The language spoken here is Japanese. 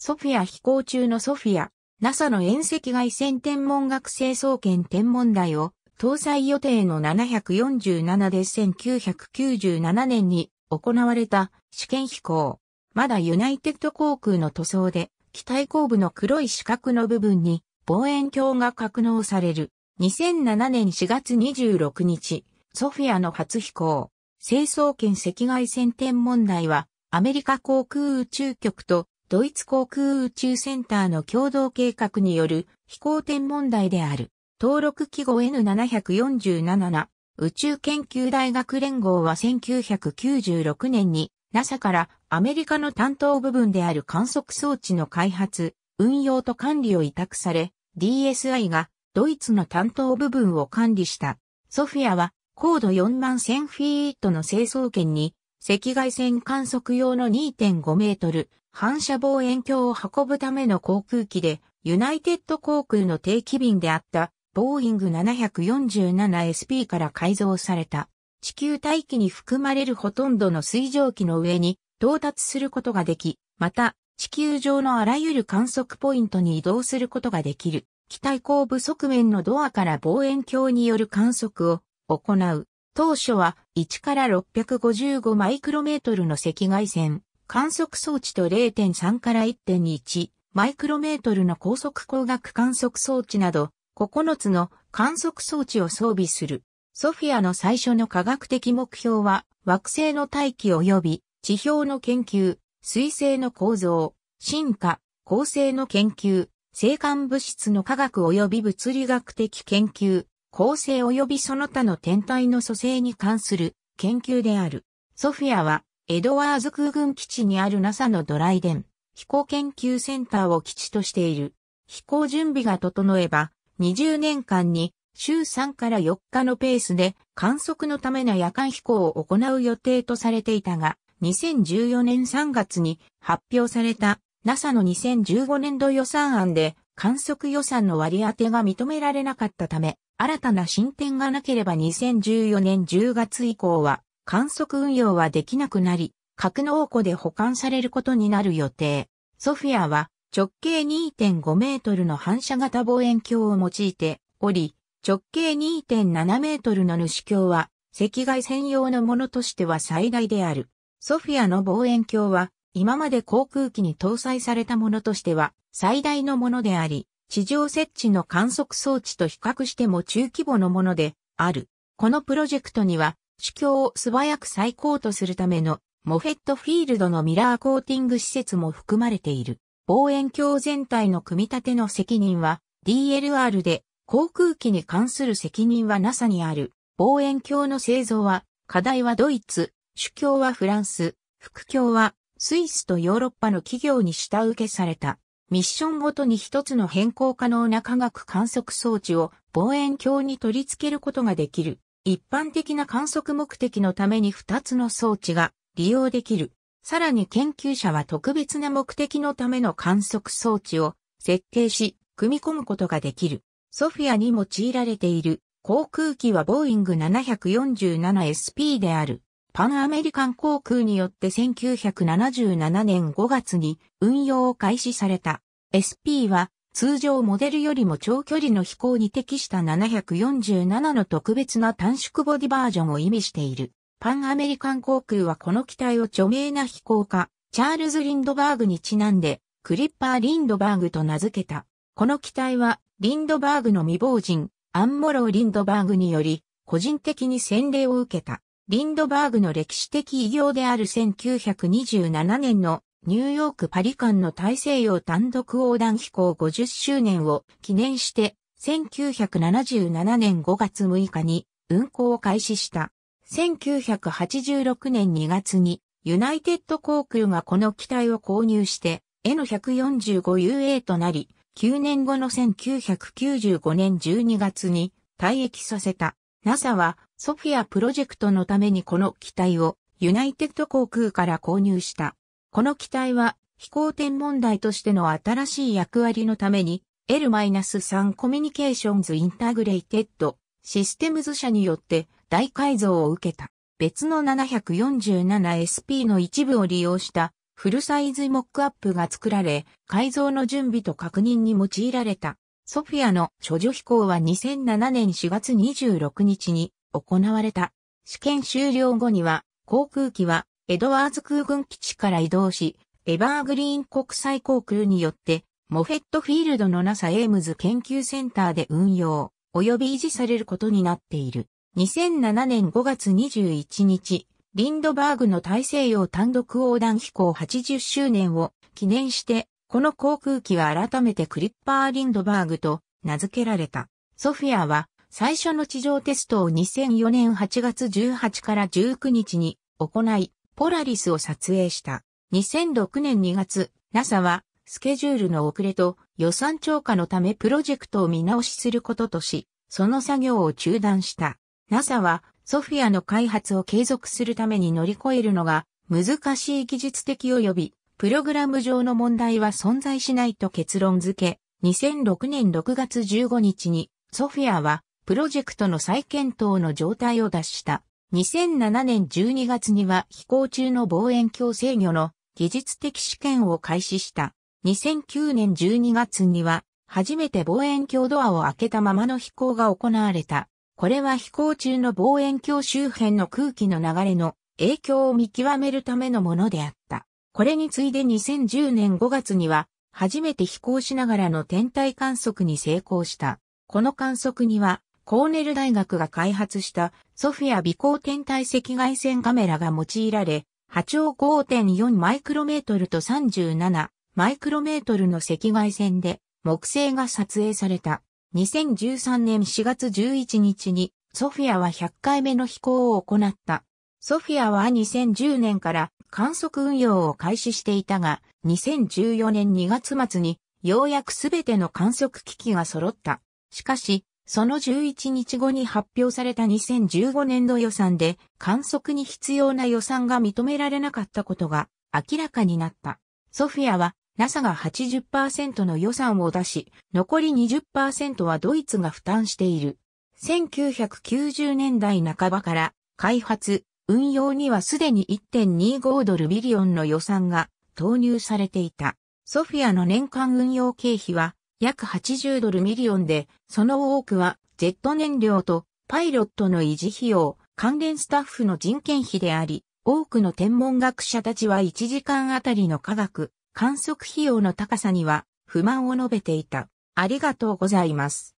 ソフィア飛行中のソフィア、NASA の遠赤外線天文学成層圏天文台を搭載予定の747で1997年に行われた試験飛行。まだユナイテッド航空の塗装で、機体後部の黒い四角の部分に望遠鏡が格納される。2007年4月26日、ソフィアの初飛行。成層圏赤外線天文台は、アメリカ航空宇宙局とドイツ航空宇宙センターの共同計画による飛行天問題である。登録記号 N7477 宇宙研究大学連合は1996年に NASA からアメリカの担当部分である観測装置の開発、運用と管理を委託され、DSI がドイツの担当部分を管理した。ソフィアは高度4万1000フィートの清掃圏に赤外線観測用の2.5メートル反射望遠鏡を運ぶための航空機で、ユナイテッド航空の定期便であったボーイング 747SP から改造された地球大気に含まれるほとんどの水蒸気の上に到達することができ、また地球上のあらゆる観測ポイントに移動することができる機体後部側面のドアから望遠鏡による観測を行う。当初は1から655マイクロメートルの赤外線、観測装置と0.3から1.1マイクロメートルの高速光学観測装置など9つの観測装置を装備する。ソフィアの最初の科学的目標は惑星の大気及び地表の研究、水星の構造、進化、構成の研究、生還物質の科学及び物理学的研究、構成及びその他の天体の組成に関する研究である。ソフィアはエドワーズ空軍基地にある NASA のドライデン、飛行研究センターを基地としている。飛行準備が整えば、20年間に週3から4日のペースで観測のための夜間飛行を行う予定とされていたが、2014年3月に発表された NASA の2015年度予算案で観測予算の割り当てが認められなかったため、新たな進展がなければ2014年10月以降は観測運用はできなくなり、格納庫で保管されることになる予定。ソフィアは直径2.5メートルの反射型望遠鏡を用いており、直径2.7メートルの主鏡は赤外線用のものとしては最大である。ソフィアの望遠鏡は今まで航空機に搭載されたものとしては最大のものであり、地上設置の観測装置と比較しても中規模のものである。このプロジェクトには主教を素早く再高とするためのモフェットフィールドのミラーコーティング施設も含まれている。望遠鏡全体の組み立ての責任は DLR で航空機に関する責任は NASA にある。望遠鏡の製造は課題はドイツ、主教はフランス、副教はスイスとヨーロッパの企業に下請けされた。ミッションごとに一つの変更可能な科学観測装置を望遠鏡に取り付けることができる。一般的な観測目的のために2つの装置が利用できる。さらに研究者は特別な目的のための観測装置を設定し、組み込むことができる。ソフィアに用いられている航空機はボーイング 747SP である。パンアメリカン航空によって1977年5月に運用を開始された。SP は通常モデルよりも長距離の飛行に適した747の特別な短縮ボディバージョンを意味している。パンアメリカン航空はこの機体を著名な飛行家、チャールズ・リンドバーグにちなんで、クリッパー・リンドバーグと名付けた。この機体は、リンドバーグの未亡人、アンモロー・リンドバーグにより、個人的に洗礼を受けた。リンドバーグの歴史的偉業である1927年のニューヨークパリ間の大西洋単独横断飛行50周年を記念して、1977年5月6日に運行を開始した。1986年2月にユナイテッド航空がこの機体を購入して N145UA となり、9年後の1995年12月に退役させた。NASA はソフィアプロジェクトのためにこの機体をユナイテッド航空から購入した。この機体は飛行天問題としての新しい役割のために L-3 コミュニケーションズインタグレイテッドシステムズ社によって大改造を受けた別の 747SP の一部を利用したフルサイズモックアップが作られ改造の準備と確認に用いられたソフィアの処女飛行は2007年4月26日に行われた試験終了後には航空機はエドワーズ空軍基地から移動し、エバーグリーン国際航空によって、モフェットフィールドの NASA エームズ研究センターで運用、及び維持されることになっている。2007年5月21日、リンドバーグの大西洋単独横断飛行80周年を記念して、この航空機は改めてクリッパー・リンドバーグと名付けられた。ソフィアは最初の地上テストを2004年8月18から19日に行い、ポラリスを撮影した。2006年2月、NASA はスケジュールの遅れと予算超過のためプロジェクトを見直しすることとし、その作業を中断した。NASA はソフィアの開発を継続するために乗り越えるのが難しい技術的及びプログラム上の問題は存在しないと結論付け、2006年6月15日にソフィアはプロジェクトの再検討の状態を脱した。2007年12月には飛行中の望遠鏡制御の技術的試験を開始した。2009年12月には初めて望遠鏡ドアを開けたままの飛行が行われた。これは飛行中の望遠鏡周辺の空気の流れの影響を見極めるためのものであった。これに次いで2010年5月には初めて飛行しながらの天体観測に成功した。この観測にはコーネル大学が開発したソフィア微光天体赤外線カメラが用いられ、波長5.4マイクロメートルと37マイクロメートルの赤外線で木星が撮影された。2013年4月11日にソフィアは100回目の飛行を行った。ソフィアは2010年から観測運用を開始していたが、2014年2月末にようやくすべての観測機器が揃った。しかし、その11日後に発表された2015年度予算で観測に必要な予算が認められなかったことが明らかになった。ソフィアは NASA が80%の予算を出し、残り20%はドイツが負担している。1990年代半ばから開発、運用にはすでに1.25ドルビリオンの予算が投入されていた。ソフィアの年間運用経費は約80ドルミリオンで、その多くはジェット燃料とパイロットの維持費用、関連スタッフの人件費であり、多くの天文学者たちは1時間あたりの科学、観測費用の高さには不満を述べていた。ありがとうございます。